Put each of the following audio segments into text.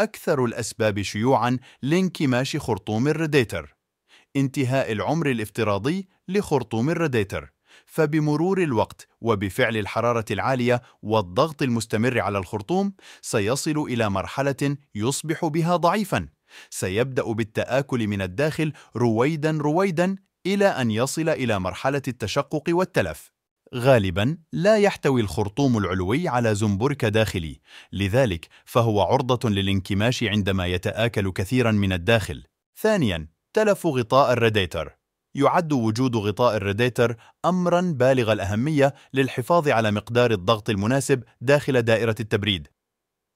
أكثر الأسباب شيوعاً لانكماش خرطوم الراديتر انتهاء العمر الافتراضي لخرطوم الراديتر فبمرور الوقت وبفعل الحرارة العالية والضغط المستمر على الخرطوم سيصل إلى مرحلة يصبح بها ضعيفاً سيبدأ بالتآكل من الداخل رويداً رويداً إلى أن يصل إلى مرحلة التشقق والتلف غالبا لا يحتوي الخرطوم العلوي على زنبرك داخلي لذلك فهو عرضة للانكماش عندما يتآكل كثيرا من الداخل ثانيا تلف غطاء الراديتر يعد وجود غطاء الراديتر أمرا بالغ الأهمية للحفاظ على مقدار الضغط المناسب داخل دائرة التبريد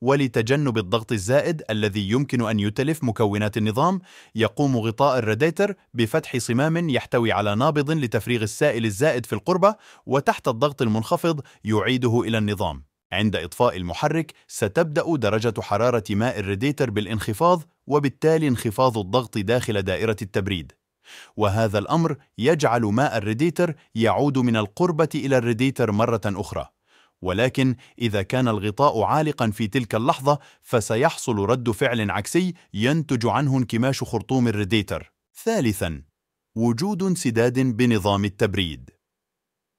ولتجنب الضغط الزائد الذي يمكن أن يتلف مكونات النظام يقوم غطاء الراديتر بفتح صمام يحتوي على نابض لتفريغ السائل الزائد في القربة وتحت الضغط المنخفض يعيده إلى النظام عند إطفاء المحرك ستبدأ درجة حرارة ماء الراديتر بالانخفاض وبالتالي انخفاض الضغط داخل دائرة التبريد وهذا الأمر يجعل ماء الراديتر يعود من القربة إلى الراديتر مرة أخرى ولكن إذا كان الغطاء عالقا في تلك اللحظة فسيحصل رد فعل عكسي ينتج عنه انكماش خرطوم الريديتر ثالثاً وجود انسداد بنظام التبريد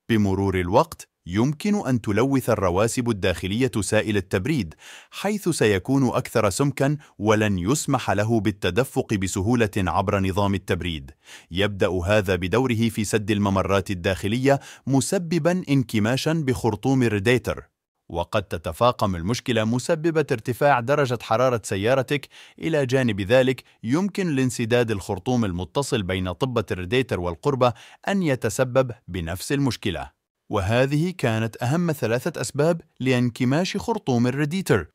بمرور الوقت يمكن أن تلوث الرواسب الداخلية سائل التبريد حيث سيكون أكثر سمكا ولن يسمح له بالتدفق بسهولة عبر نظام التبريد يبدأ هذا بدوره في سد الممرات الداخلية مسببا انكماشا بخرطوم الريديتر وقد تتفاقم المشكلة مسببة ارتفاع درجة حرارة سيارتك إلى جانب ذلك يمكن لانسداد الخرطوم المتصل بين طبة الريديتر والقربة أن يتسبب بنفس المشكلة وهذه كانت أهم ثلاثة أسباب لانكماش خرطوم الريديتر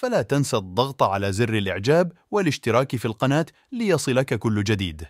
فلا تنسى الضغط على زر الإعجاب والاشتراك في القناة ليصلك كل جديد